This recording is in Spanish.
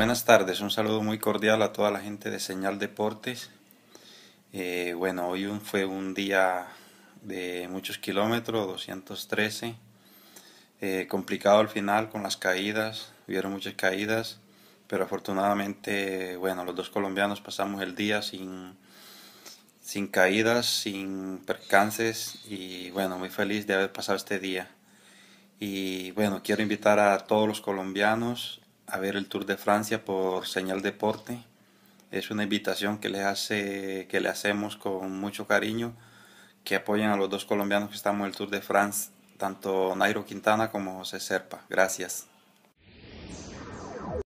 buenas tardes. Un saludo muy cordial a toda la gente de Señal Deportes. Eh, bueno, hoy fue un día de muchos kilómetros, 213. Eh, complicado al final con las caídas, hubieron muchas caídas, pero afortunadamente, bueno, los dos colombianos pasamos el día sin, sin caídas, sin percances y bueno, muy feliz de haber pasado este día. Y bueno, quiero invitar a todos los colombianos a ver el Tour de Francia por Señal Deporte. Es una invitación que, hace, que le hacemos con mucho cariño, que apoyen a los dos colombianos que estamos en el Tour de France, tanto Nairo Quintana como José Serpa. Gracias.